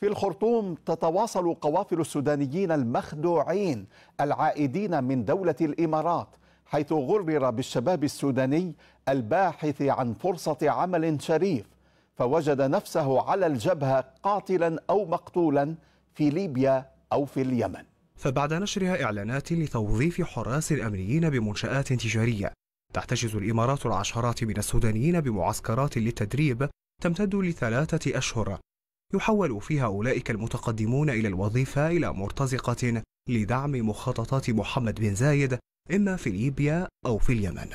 في الخرطوم تتواصل قوافل السودانيين المخدوعين العائدين من دولة الإمارات حيث غرر بالشباب السوداني الباحث عن فرصة عمل شريف فوجد نفسه على الجبهة قاتلا أو مقتولا في ليبيا أو في اليمن فبعد نشرها إعلانات لتوظيف حراس الأمنيين بمنشآت تجارية تحتجز الإمارات العشرات من السودانيين بمعسكرات للتدريب تمتد لثلاثة أشهر يحول فيها أولئك المتقدمون إلى الوظيفة إلى مرتزقة لدعم مخططات محمد بن زايد إما في ليبيا أو في اليمن